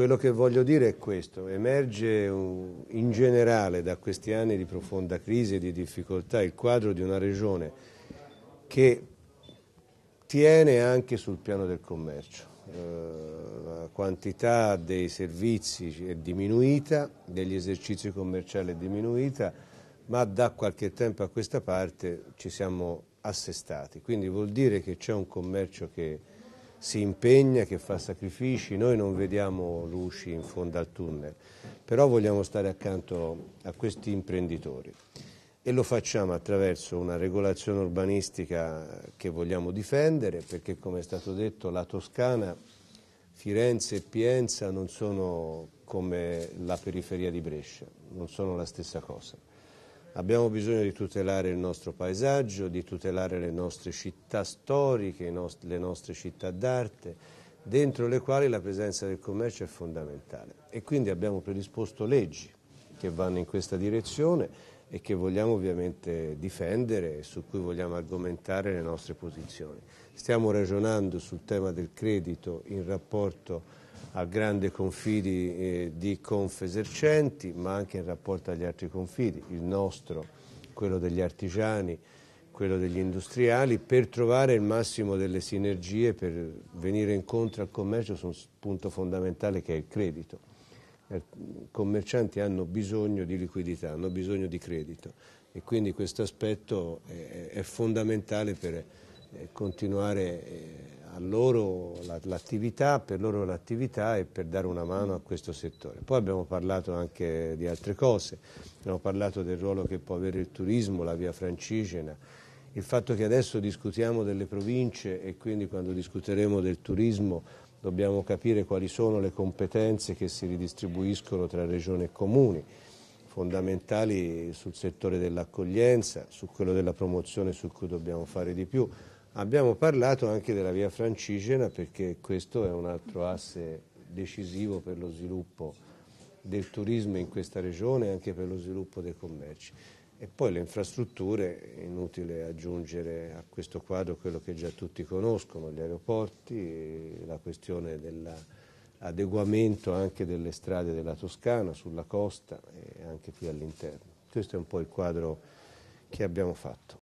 Quello che voglio dire è questo, emerge in generale da questi anni di profonda crisi e di difficoltà il quadro di una regione che tiene anche sul piano del commercio. Eh, la quantità dei servizi è diminuita, degli esercizi commerciali è diminuita, ma da qualche tempo a questa parte ci siamo assestati. Quindi vuol dire che c'è un commercio che si impegna, che fa sacrifici, noi non vediamo luci in fondo al tunnel, però vogliamo stare accanto a questi imprenditori e lo facciamo attraverso una regolazione urbanistica che vogliamo difendere perché come è stato detto la Toscana, Firenze e Pienza non sono come la periferia di Brescia, non sono la stessa cosa. Abbiamo bisogno di tutelare il nostro paesaggio, di tutelare le nostre città storiche, le nostre città d'arte, dentro le quali la presenza del commercio è fondamentale. E quindi abbiamo predisposto leggi che vanno in questa direzione e che vogliamo ovviamente difendere e su cui vogliamo argomentare le nostre posizioni. Stiamo ragionando sul tema del credito in rapporto a grandi confidi eh, di Confesercenti, ma anche in rapporto agli altri confidi, il nostro, quello degli artigiani, quello degli industriali, per trovare il massimo delle sinergie, per venire incontro al commercio su un punto fondamentale che è il credito. Eh, commercianti hanno bisogno di liquidità, hanno bisogno di credito e quindi questo aspetto è, fondamentale per eh, continuare eh, l'attività, per loro l'attività e per dare una mano a questo settore. Poi abbiamo parlato anche di altre cose, abbiamo parlato del ruolo che può avere il turismo, la via francigena, il fatto che adesso discutiamo delle province e quindi quando discuteremo del turismo dobbiamo capire quali sono le competenze che si ridistribuiscono tra regione e comuni, fondamentali sul settore dell'accoglienza, su quello della promozione su cui dobbiamo fare di più. Abbiamo parlato anche della via francigena perché questo è un altro asse decisivo per lo sviluppo del turismo in questa regione e anche per lo sviluppo dei commerci. E poi le infrastrutture, inutile aggiungere a questo quadro quello che già tutti conoscono, gli aeroporti, la questione dell'adeguamento anche delle strade della Toscana sulla costa e anche qui all'interno. Questo è un po' il quadro che abbiamo fatto.